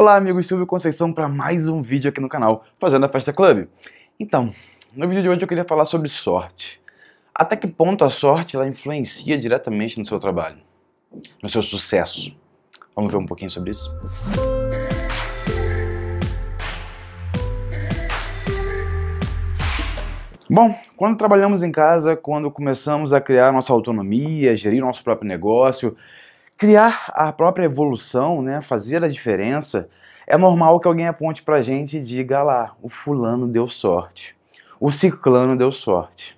Olá, amigos, Silvio Conceição para mais um vídeo aqui no canal Fazendo a Festa Club. Então, no vídeo de hoje eu queria falar sobre sorte. Até que ponto a sorte ela influencia diretamente no seu trabalho, no seu sucesso? Vamos ver um pouquinho sobre isso? Bom, quando trabalhamos em casa, quando começamos a criar nossa autonomia, gerir nosso próprio negócio, Criar a própria evolução, né, fazer a diferença, é normal que alguém aponte para a gente e diga ah lá, o fulano deu sorte, o ciclano deu sorte.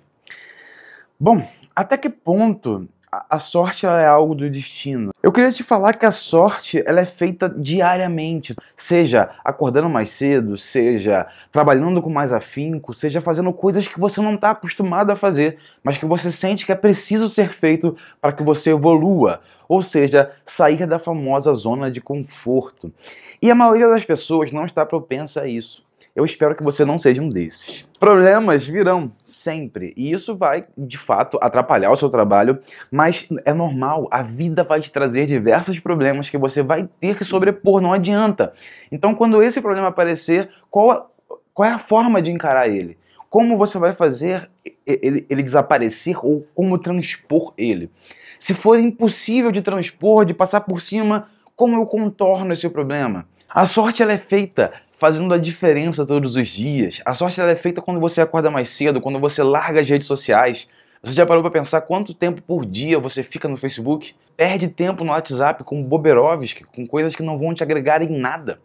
Bom, até que ponto a sorte é algo do destino. Eu queria te falar que a sorte ela é feita diariamente, seja acordando mais cedo, seja trabalhando com mais afinco, seja fazendo coisas que você não está acostumado a fazer, mas que você sente que é preciso ser feito para que você evolua, ou seja, sair da famosa zona de conforto. E a maioria das pessoas não está propensa a isso. Eu espero que você não seja um desses. Problemas virão sempre, e isso vai, de fato, atrapalhar o seu trabalho, mas é normal, a vida vai te trazer diversos problemas que você vai ter que sobrepor, não adianta. Então, quando esse problema aparecer, qual, qual é a forma de encarar ele? Como você vai fazer ele, ele desaparecer ou como transpor ele? Se for impossível de transpor, de passar por cima, como eu contorno esse problema? A sorte ela é feita fazendo a diferença todos os dias. A sorte ela é feita quando você acorda mais cedo, quando você larga as redes sociais. Você já parou para pensar quanto tempo por dia você fica no Facebook? Perde tempo no WhatsApp com boberovski, com coisas que não vão te agregar em nada.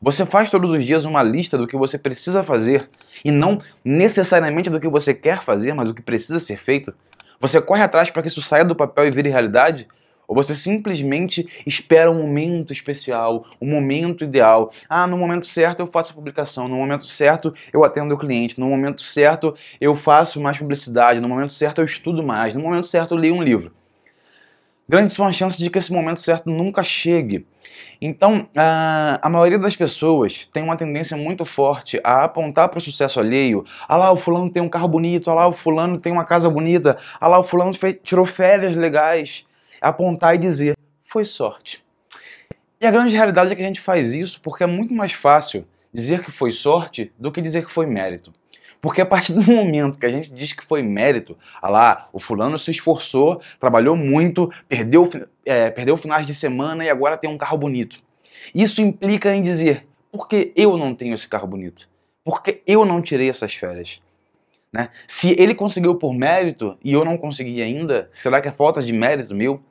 Você faz todos os dias uma lista do que você precisa fazer e não necessariamente do que você quer fazer, mas do que precisa ser feito. Você corre atrás para que isso saia do papel e vire realidade ou você simplesmente espera um momento especial, um momento ideal. Ah, no momento certo eu faço a publicação, no momento certo eu atendo o cliente, no momento certo eu faço mais publicidade, no momento certo eu estudo mais, no momento certo eu leio um livro. Grandes são as chances de que esse momento certo nunca chegue. Então, ah, a maioria das pessoas tem uma tendência muito forte a apontar para o sucesso alheio. Ah lá, o fulano tem um carro bonito, ah lá, o fulano tem uma casa bonita, ah lá, o fulano tirou férias legais apontar e dizer: foi sorte. E a grande realidade é que a gente faz isso porque é muito mais fácil dizer que foi sorte do que dizer que foi mérito. Porque a partir do momento que a gente diz que foi mérito, ah lá, o fulano se esforçou, trabalhou muito, perdeu, é, perdeu finais de semana e agora tem um carro bonito. Isso implica em dizer, por que eu não tenho esse carro bonito? Por que eu não tirei essas férias? Né? Se ele conseguiu por mérito e eu não consegui ainda, será que é falta de mérito meu?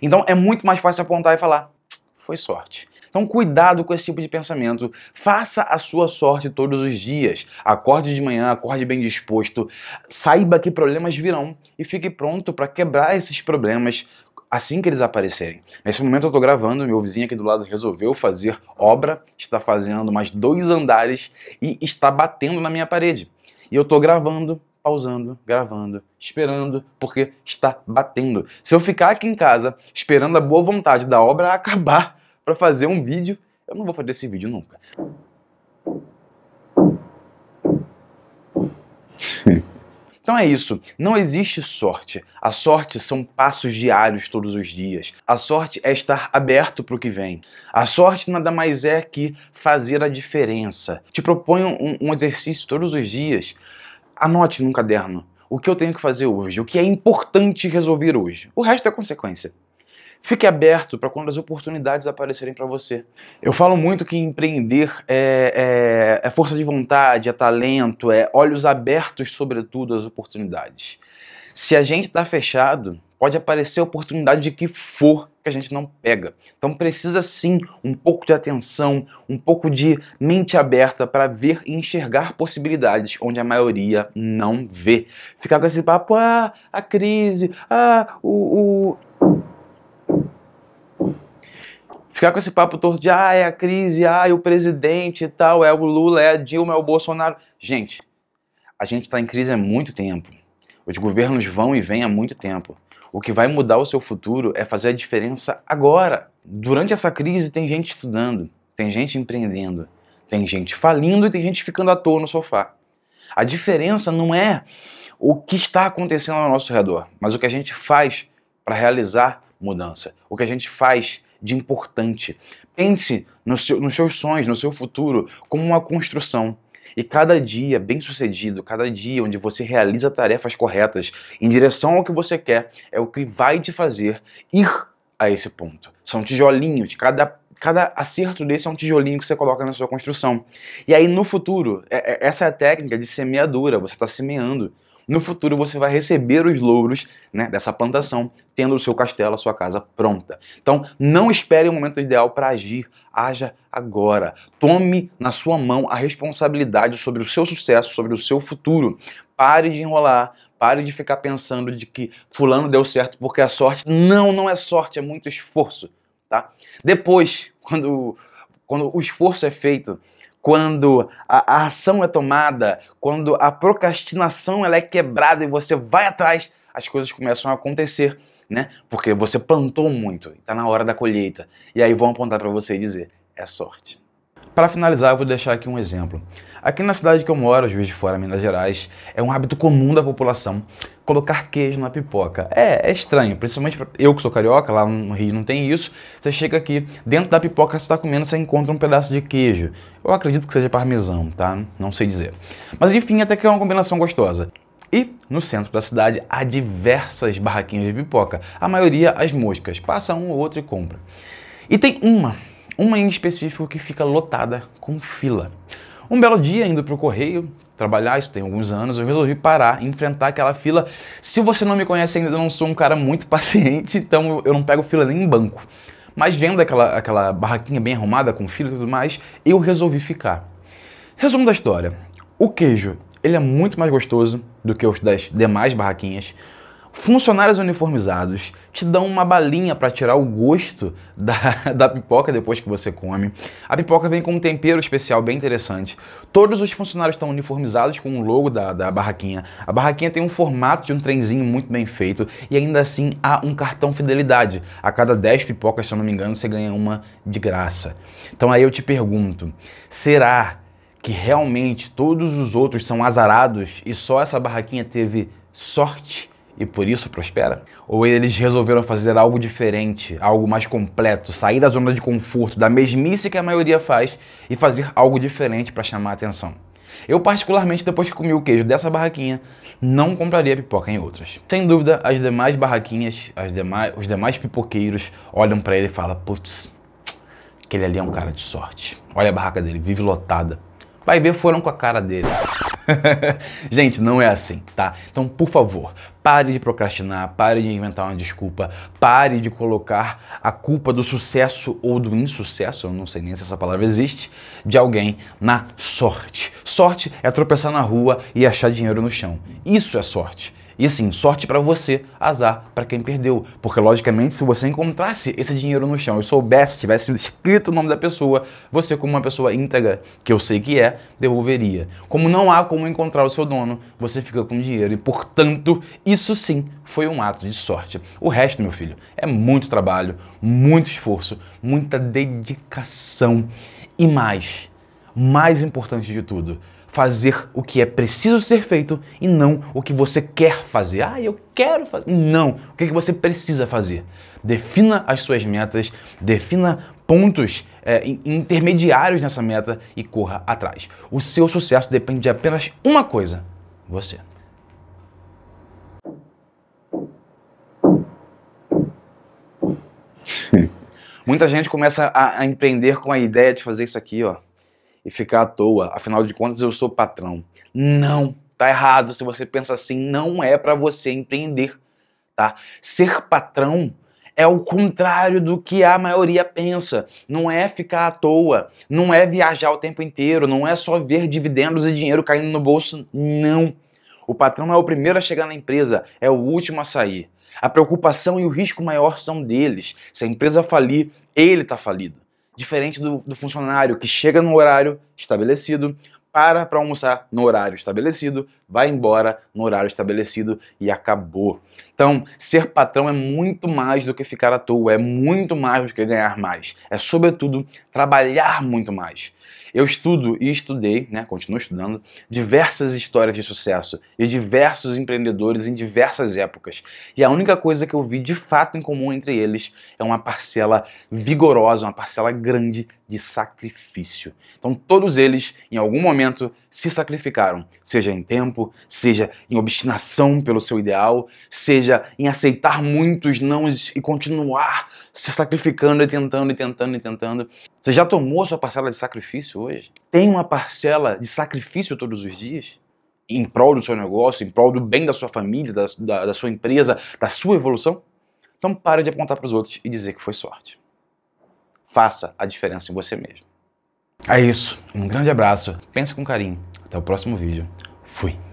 Então é muito mais fácil apontar e falar: foi sorte. Então cuidado com esse tipo de pensamento. Faça a sua sorte todos os dias. Acorde de manhã, acorde bem disposto. Saiba que problemas virão e fique pronto para quebrar esses problemas assim que eles aparecerem. Nesse momento eu estou gravando, meu vizinho aqui do lado resolveu fazer obra, está fazendo mais dois andares e está batendo na minha parede. E eu estou gravando pausando, gravando, esperando, porque está batendo. Se eu ficar aqui em casa esperando a boa vontade da obra acabar para fazer um vídeo, eu não vou fazer esse vídeo nunca. Então é isso, não existe sorte. A sorte são passos diários todos os dias. A sorte é estar aberto para o que vem. A sorte nada mais é que fazer a diferença. Te proponho um, um exercício todos os dias Anote num caderno o que eu tenho que fazer hoje, o que é importante resolver hoje. O resto é consequência. Fique aberto para quando as oportunidades aparecerem para você. Eu falo muito que empreender é, é, é, força de vontade, é talento, é olhos abertos, sobretudo, às oportunidades. Se a gente está fechado, pode aparecer a oportunidade de que for que a gente não pega. Então precisa sim um pouco de atenção, um pouco de mente aberta para ver e enxergar possibilidades onde a maioria não vê. Ficar com esse papo, ah, a crise, ah, o. o... Ficar com esse papo todo de, ah, é a crise, ah, é o presidente e tal, é o Lula, é a Dilma, é o Bolsonaro. Gente, a gente está em crise há muito tempo. Os governos vão e vêm há muito tempo. O que vai mudar o seu futuro é fazer a diferença agora. Durante essa crise, tem gente estudando, tem gente empreendendo, tem gente falindo e tem gente ficando à toa no sofá. A diferença não é o que está acontecendo ao nosso redor, mas o que a gente faz para realizar mudança, o que a gente faz de importante. Pense no seu, nos seus sonhos, no seu futuro, como uma construção. E cada dia bem sucedido, cada dia onde você realiza tarefas corretas em direção ao que você quer, é o que vai te fazer ir a esse ponto. São tijolinhos, cada cada acerto desse é um tijolinho que você coloca na sua construção. E aí no futuro, é, é, essa é a técnica de semeadura, você está semeando no futuro você vai receber os louros né, dessa plantação, tendo o seu castelo, a sua casa pronta. Então, não espere o momento ideal para agir, haja agora. Tome na sua mão a responsabilidade sobre o seu sucesso, sobre o seu futuro. Pare de enrolar, Pare de ficar pensando de que fulano deu certo porque a sorte. Não, não é sorte, é muito esforço, tá? Depois, quando, quando o esforço é feito, quando a, a ação é tomada, quando a procrastinação ela é quebrada e você vai atrás, as coisas começam a acontecer. Né? Porque você plantou muito, está na hora da colheita. E aí vão apontar para você e dizer: é sorte. Para finalizar, eu vou deixar aqui um exemplo. Aqui na cidade que eu moro, Juiz de Fora, Minas Gerais, é um hábito comum da população colocar queijo na pipoca. É, é estranho, principalmente eu que sou carioca, lá no Rio não tem isso. Você chega aqui, dentro da pipoca você está comendo, você encontra um pedaço de queijo. Eu acredito que seja parmesão, tá? Não sei dizer. Mas enfim, até que é uma combinação gostosa. E no centro da cidade há diversas barraquinhas de pipoca, a maioria as moscas, passa um ou outro e compra. E tem uma uma em específico que fica lotada com fila. Um belo dia, indo para o correio, trabalhar, isso tem alguns anos, eu resolvi parar, enfrentar aquela fila. Se você não me conhece ainda, eu não sou um cara muito paciente, então eu não pego fila nem em banco. Mas vendo aquela, aquela barraquinha bem arrumada, com fila e tudo mais, eu resolvi ficar. Resumo da história. O queijo, ele é muito mais gostoso do que os das demais barraquinhas. Funcionários uniformizados te dão uma balinha para tirar o gosto da, da pipoca depois que você come. A pipoca vem com um tempero especial bem interessante. Todos os funcionários estão uniformizados com o logo da, da barraquinha. A barraquinha tem um formato de um trenzinho muito bem feito e ainda assim há um cartão fidelidade. A cada 10 pipocas, se eu não me engano, você ganha uma de graça. Então aí eu te pergunto, será que realmente todos os outros são azarados e só essa barraquinha teve sorte? e por isso prospera? Ou eles resolveram fazer algo diferente, algo mais completo, sair da zona de conforto, da mesmice que a maioria faz e fazer algo diferente para chamar a atenção? Eu, particularmente, depois que comi o queijo dessa barraquinha, não compraria pipoca em outras. Sem dúvida, as demais barraquinhas, as demais, os demais pipoqueiros olham para ele e falam: putz, aquele ali é um cara de sorte. Olha a barraca dele, vive lotada. Vai ver, foram com a cara dele. Gente, não é assim, tá? Então, por favor, pare de procrastinar, pare de inventar uma desculpa, pare de colocar a culpa do sucesso ou do insucesso, eu não sei nem se essa palavra existe, de alguém na sorte. Sorte é tropeçar na rua e achar dinheiro no chão. Isso é sorte. E sim, sorte para você, azar para quem perdeu. Porque, logicamente, se você encontrasse esse dinheiro no chão e soubesse, tivesse escrito o nome da pessoa, você, como uma pessoa íntegra, que eu sei que é, devolveria. Como não há como encontrar o seu dono, você fica com o dinheiro. E, portanto, isso sim foi um ato de sorte. O resto, meu filho, é muito trabalho, muito esforço, muita dedicação e mais, mais importante de tudo, fazer o que é preciso ser feito e não o que você quer fazer. Ah, eu quero fazer. Não. O que, é que você precisa fazer? Defina as suas metas, defina pontos é, intermediários nessa meta e corra atrás. O seu sucesso depende de apenas uma coisa: você. Muita gente começa a, a empreender com a ideia de fazer isso aqui, ó e ficar à toa. Afinal de contas, eu sou patrão. Não, tá errado. Se você pensa assim, não é para você empreender, tá? Ser patrão é o contrário do que a maioria pensa. Não é ficar à toa, não é viajar o tempo inteiro, não é só ver dividendos e dinheiro caindo no bolso, não. O patrão é o primeiro a chegar na empresa, é o último a sair. A preocupação e o risco maior são deles. Se a empresa falir, ele tá falido diferente do, do funcionário que chega no horário estabelecido, para para almoçar no horário estabelecido, vai embora no horário estabelecido e acabou. Então, ser patrão é muito mais do que ficar à toa, é muito mais do que ganhar mais. É, sobretudo, trabalhar muito mais. Eu estudo e estudei, né, continuo estudando, diversas histórias de sucesso e diversos empreendedores em diversas épocas. E a única coisa que eu vi de fato em comum entre eles é uma parcela vigorosa, uma parcela grande de sacrifício. Então todos eles, em algum momento, se sacrificaram, seja em tempo, seja em obstinação pelo seu ideal, seja seja em aceitar muitos não e continuar se sacrificando e tentando e tentando e tentando. Você já tomou sua parcela de sacrifício hoje? Tem uma parcela de sacrifício todos os dias? Em prol do seu negócio, em prol do bem da sua família, da, da, da sua empresa, da sua evolução? Então pare de apontar para os outros e dizer que foi sorte. Faça a diferença em você mesmo. É isso. Um grande abraço. Pensa com carinho. Até o próximo vídeo. Fui.